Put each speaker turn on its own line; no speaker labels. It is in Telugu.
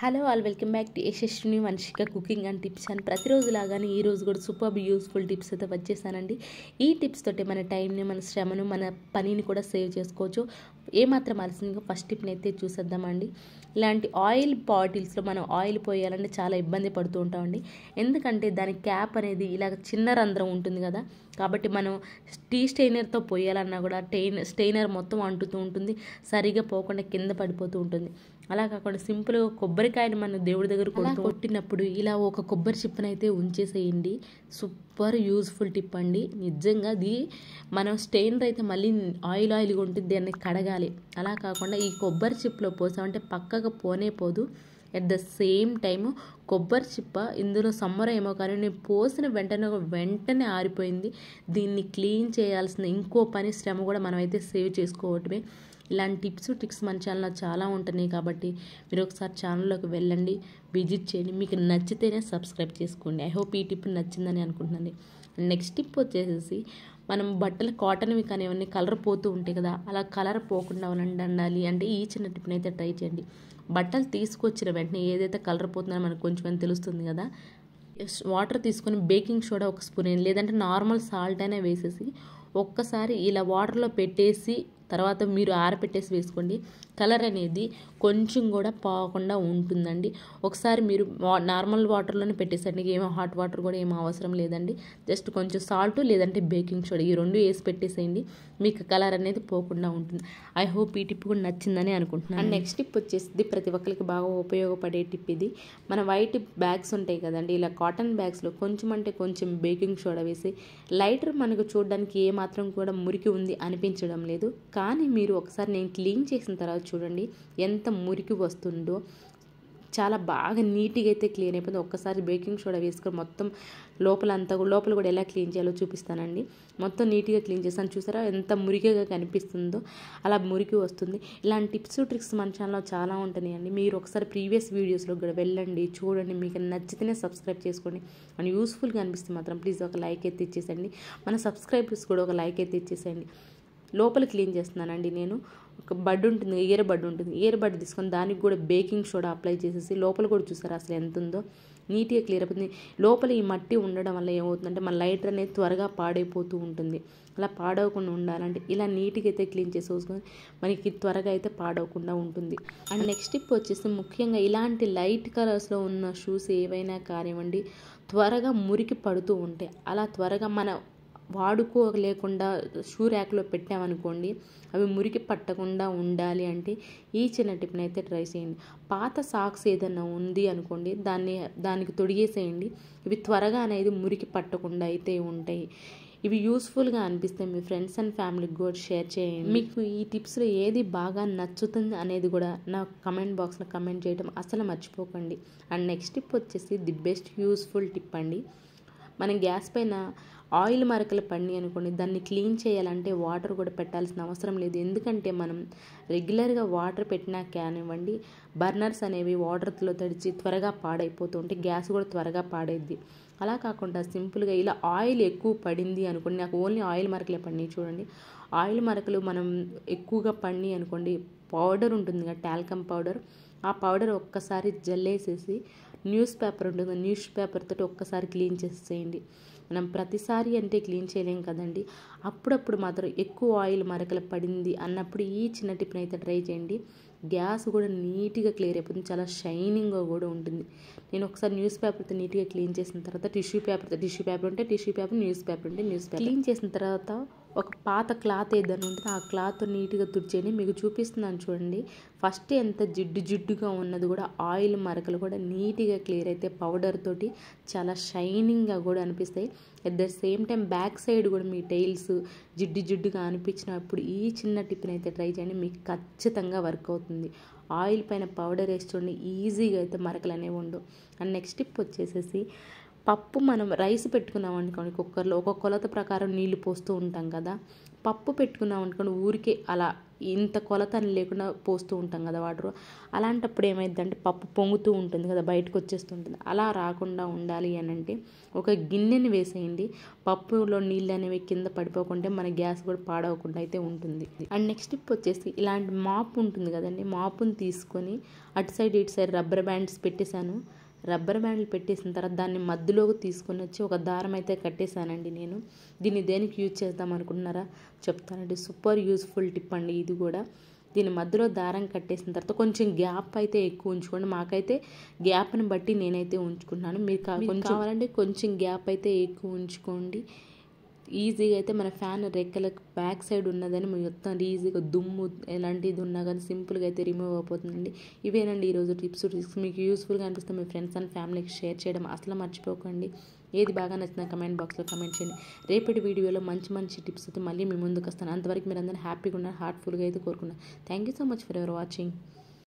hello all welcome back to Yashaswini మనిషిక కుకింగ్ అండ్ టిప్స్ అని ప్రతిరోజు లాగానే ఈరోజు కూడా సూపర్ యూస్ఫుల్ టిప్స్ అయితే వచ్చేసానండి ఈ టిప్స్ తోటి మన టైంని మన శ్రమను మన పనిని కూడా సేవ్ చేసుకోవచ్చు ఏమాత్రం అలసిందిగా ఫస్ట్ టిప్ని అయితే చూసేద్దామండి ఇలాంటి ఆయిల్ బాటిల్స్లో మనం ఆయిల్ పోయాలంటే చాలా ఇబ్బంది పడుతూ ఉంటామండి ఎందుకంటే దాని క్యాప్ అనేది ఇలా చిన్న రంధ్రం ఉంటుంది కదా కాబట్టి మనం టీ స్టెయినర్తో పోయాలన్నా కూడా టెయిన్ స్టెయినర్ మొత్తం అంటుతూ ఉంటుంది సరిగా పోకుండా కింద పడిపోతూ ఉంటుంది అలా కాకుండా సింపుల్గా కొబ్బరికాయని మన దేవుడి దగ్గర కొట్టినప్పుడు ఇలా ఒక కొబ్బరి చిప్పనైతే ఉంచేసేయండి సూపర్ యూజ్ఫుల్ టిప్ అండి నిజంగా ఇది మనం స్టెయినర్ అయితే మళ్ళీ ఆయిల్ ఆయిల్గా ఉంటుంది దాన్ని కడగాలి అలా కాకుండా ఈ కొబ్బరి చిప్లో పోసామంటే పక్కగా పోనే పోదు ఎట్ ద సేమ్ టైము కొబ్బరి చిప్ప ఇందులో సమ్మర్ ఏమో కానీ నేను పోసిన వెంటనే ఒక వెంటనే ఆరిపోయింది దీన్ని క్లీన్ చేయాల్సిన ఇంకో పని శ్రమ కూడా మనమైతే సేవ్ చేసుకోవటమే ఇలాంటి టిప్స్ ట్రిక్స్ మన ఛానల్లో చాలా ఉంటున్నాయి కాబట్టి మీరు ఒకసారి ఛానల్లోకి వెళ్ళండి విజిట్ చేయండి మీకు నచ్చితేనే సబ్స్క్రైబ్ చేసుకోండి ఐ హోప్ ఈ టిప్ నచ్చిందని అనుకుంటున్నాను నెక్స్ట్ టిప్ వచ్చేసేసి మనం బట్టలు కాటన్వి కానీ కలర్ పోతూ ఉంటాయి కదా అలా కలర్ పోకుండా ఉండాలి అంటే ఈ చిన్న టిప్ని అయితే ట్రై చేయండి బట్టలు తీసుకొచ్చిన వెంటనే ఏదైతే కలర్ పోతుందో మనకు కొంచెం తెలుస్తుంది కదా వాటర్ తీసుకొని బేకింగ్ సోడా ఒక స్పూన్ లేదంటే నార్మల్ సాల్ట్ అయినా వేసేసి ఒక్కసారి ఇలా వాటర్లో పెట్టేసి తర్వాత మీరు ఆరపెట్టేసి వేసుకోండి కలర్ అనేది కొంచెం కూడా పోకుండా ఉంటుందండి ఒకసారి మీరు నార్మల్ వాటర్లోనే పెట్టేసండి ఏమో హాట్ వాటర్ కూడా ఏమో అవసరం లేదండి జస్ట్ కొంచెం సాల్ట్ లేదంటే బేకింగ్ సోడా ఈ రెండు వేసి పెట్టేసేయండి మీకు కలర్ అనేది పోకుండా ఉంటుంది ఐ హోప్ ఈ టిప్ కూడా నచ్చిందని అనుకుంటున్నాను అండ్ నెక్స్ట్ టిప్ వచ్చేసి ప్రతి ఒక్కరికి బాగా ఉపయోగపడే టిప్ ఇది మన వైట్ బ్యాగ్స్ ఉంటాయి కదండి ఇలా కాటన్ బ్యాగ్స్లో కొంచెం అంటే కొంచెం బేకింగ్ సోడా వేసి లైటర్ మనకు చూడడానికి ఏ మాత్రం కూడా మురికి ఉంది అనిపించడం లేదు కానీ మీరు ఒకసారి నేను క్లీన్ చేసిన తర్వాత చూడండి ఎంత మురికి వస్తుందో చాలా బాగా నీట్గా అయితే క్లీన్ అయిపోయింది ఒక్కసారి బేకింగ్ సోడా వేసుకొని మొత్తం లోపల అంతా లోపల కూడా ఎలా క్లీన్ చేయాలో చూపిస్తానండి మొత్తం నీట్గా క్లీన్ చేస్తాను చూసారా ఎంత మురికిగా కనిపిస్తుందో అలా మురికి వస్తుంది ఇలాంటి టిప్స్ ట్రిక్స్ మన ఛానల్లో చాలా ఉంటున్నాయండి మీరు ఒకసారి ప్రీవియస్ వీడియోస్లో కూడా వెళ్ళండి చూడండి మీకు నచ్చితేనే సబ్స్క్రైబ్ చేసుకోండి అని యూస్ఫుల్గా అనిపిస్తే మాత్రం ప్లీజ్ ఒక లైక్ అయితే ఇచ్చేసండి మన సబ్స్క్రైబర్స్ కూడా ఒక లైక్ అయితే ఇచ్చేసేయండి లోపల క్లీన్ చేస్తున్నానండి నేను ఒక బడ్ ఉంటుంది ఇయర్ బడ్ ఉంటుంది ఇయర్ బడ్ తీసుకొని దానికి కూడా బేకింగ్ సోడా అప్లై చేసేసి లోపల కూడా చూసారా అసలు ఎంత ఉందో నీట్గా క్లియర్ అవుతుంది లోపల ఈ మట్టి ఉండడం వల్ల ఏమవుతుందంటే మన లైటర్ అనేది త్వరగా పాడైపోతూ ఉంటుంది అలా పాడవకుండా ఉండాలంటే ఇలా నీట్గా అయితే క్లీన్ చేసుకొని మనకి త్వరగా అయితే పాడవకుండా ఉంటుంది అండ్ నెక్స్ట్ టిప్ వచ్చేసి ముఖ్యంగా ఇలాంటి లైట్ కలర్స్లో ఉన్న షూస్ ఏవైనా కానివ్వండి త్వరగా మురికి పడుతూ ఉంటాయి అలా త్వరగా మన వాడుకో లేకుండా షూ ర్యాక్లో పెట్టామనుకోండి అవి మురికి పట్టకుండా ఉండాలి అంటే ఈ చిన్న టిప్ని అయితే ట్రై చేయండి పాత సాక్స్ ఏదైనా ఉంది అనుకోండి దాన్ని దానికి తొడిగేసేయండి ఇవి త్వరగా అనేది మురికి పట్టకుండా అయితే ఉంటాయి ఇవి యూస్ఫుల్గా అనిపిస్తే మీ ఫ్రెండ్స్ అండ్ ఫ్యామిలీకి కూడా షేర్ చేయండి మీకు ఈ టిప్స్లో ఏది బాగా నచ్చుతుంది అనేది కూడా నా కమెంట్ బాక్స్లో కమెంట్ చేయడం అసలు మర్చిపోకండి అండ్ నెక్స్ట్ టిప్ వచ్చేసి ది బెస్ట్ యూస్ఫుల్ టిప్ అండి మనం గ్యాస్ పైన ఆయిల్ మరకలు పండి అనుకోండి దాన్ని క్లీన్ చేయాలంటే వాటర్ కూడా పెట్టాల్సిన అవసరం లేదు ఎందుకంటే మనం రెగ్యులర్గా వాటర్ పెట్టినా కానివ్వండి బర్నర్స్ అనేవి వాటర్తో తడిచి త్వరగా పాడైపోతూ ఉంటే గ్యాస్ కూడా త్వరగా పాడైద్ది అలా కాకుండా సింపుల్గా ఇలా ఆయిల్ ఎక్కువ పడింది అనుకోండి నాకు ఓన్లీ ఆయిల్ మరకలే పండి చూడండి ఆయిల్ మరకలు మనం ఎక్కువగా పండి అనుకోండి పౌడర్ ఉంటుంది కదా టాల్కమ్ పౌడర్ ఆ పౌడర్ ఒక్కసారి జల్లేసేసి న్యూస్ పేపర్ ఉంటుంది న్యూస్ పేపర్ తోటి ఒక్కసారి క్లీన్ చేసేయండి మనం ప్రతిసారి అంటే క్లీన్ చేయలేం కదండి అప్పుడప్పుడు మాత్రం ఎక్కువ ఆయిల్ మరకలు పడింది అన్నప్పుడు ఈ చిన్న టిఫిన్ అయితే ట్రై చేయండి గ్యాస్ కూడా నీట్గా క్లియర్ అయిపోతుంది చాలా షైనింగ్గా కూడా ఉంటుంది నేను ఒకసారి న్యూస్ పేపర్తో నీట్గా క్లీన్ చేసిన తర్వాత టిష్యూ పేపర్తో టిష్యూ పేపర్ ఉంటే టిష్యూ పేపర్ న్యూస్ పేపర్ ఉంటే న్యూస్ పేపర్ క్లీన్ చేసిన తర్వాత ఒక పాత క్లాత్ ఏదైనా ఉంటుంది ఆ క్లాత్ నీట్గా తుడిచేయండి మీకు చూపిస్తున్నాను చూడండి ఫస్ట్ ఎంత జిడ్డు జిడ్డుగా ఉన్నది కూడా ఆయిల్ మరకలు కూడా నీట్గా క్లియర్ అయితే పౌడర్ తోటి చాలా షైనింగ్గా కూడా అనిపిస్తాయి at the same time back side కూడా మీ టైల్స్ జిడ్డు జిడ్డుగా అనిపించినప్పుడు ఈ చిన్న టిఫిన్ అయితే ట్రై చేయండి మీకు ఖచ్చితంగా వర్క్ అవుతుంది ఆయిల్ పైన పౌడర్ వేసి చూడండి ఈజీగా అయితే మరకలు అనేవి ఉండవు అండ్ నెక్స్ట్ టిప్ వచ్చేసేసి పప్పు మనం రైస్ పెట్టుకున్నాం అనుకోండి కుక్కర్లో ఒక కొలత ప్రకారం నీళ్లు పోస్తూ ఉంటాం కదా పప్పు పెట్టుకున్నాం అనుకోండి ఊరికే అలా ఇంత కొలత అని లేకుండా పోస్తూ ఉంటాం కదా వాటర్ అలాంటప్పుడు ఏమైందంటే పప్పు పొంగుతూ ఉంటుంది కదా బయటకు వచ్చేస్తుంటుంది అలా రాకుండా ఉండాలి అని అంటే ఒక గిన్నెని వేసేయండి పప్పులో నీళ్ళు అనేవి కింద పడిపోకుంటే మన గ్యాస్ కూడా పాడవకుండా అయితే ఉంటుంది అండ్ నెక్స్ట్ స్టెప్ వచ్చేసి ఇలాంటి మాప్ ఉంటుంది కదండి మాపుని తీసుకొని అటు సైడ్ ఇటు సైడ్ రబ్బర్ బ్యాండ్స్ పెట్టేశాను రబ్బర్ బ్యాండ్లు పెట్టేసిన తర్వాత దాన్ని మధ్యలోకి తీసుకొని వచ్చి ఒక దారం అయితే కట్టేశానండి నేను దీన్ని దేనికి యూజ్ చేద్దాం అనుకుంటున్నారా చెప్తానండి సూపర్ యూస్ఫుల్ టిప్ అండి ఇది కూడా దీని మధ్యలో దారం కట్టేసిన తర్వాత కొంచెం గ్యాప్ అయితే ఎక్కువ ఉంచుకోండి మాకైతే గ్యాప్ని బట్టి నేనైతే ఉంచుకున్నాను మీరు కావాలంటే కొంచెం గ్యాప్ అయితే ఎక్కువ ఉంచుకోండి ఈజీగా అయితే మన ఫ్యాన్ రెక్కలకు బ్యాక్ సైడ్ ఉన్నదని మొత్తం ఈజీగా దుమ్ము ఎలాంటిది ఉన్నా కానీ సింపుల్గా అయితే రిమూవ్ అయిపోతుందండి ఇవేనండి ఈరోజు టిప్స్ టిప్స్ మీకు యూస్ఫుల్గా అనిపిస్తే మీ ఫ్రెండ్స్ అండ్ ఫ్యామిలీకి షేర్ చేయడం అసలు మర్చిపోకండి ఏది బాగా నచ్చిన కమెంట్ బాక్స్లో కమెంట్ చేయండి రేపటి వీడియోలో మంచి మంచి టిప్స్ అయితే మళ్ళీ మీ ముందుకు వస్తాను అంతవరకు మీరు అందరూ హ్యాపీగా ఉన్నారు హార్ట్ఫుల్గా అయితే కోరుకున్నారు thank you so much for your watching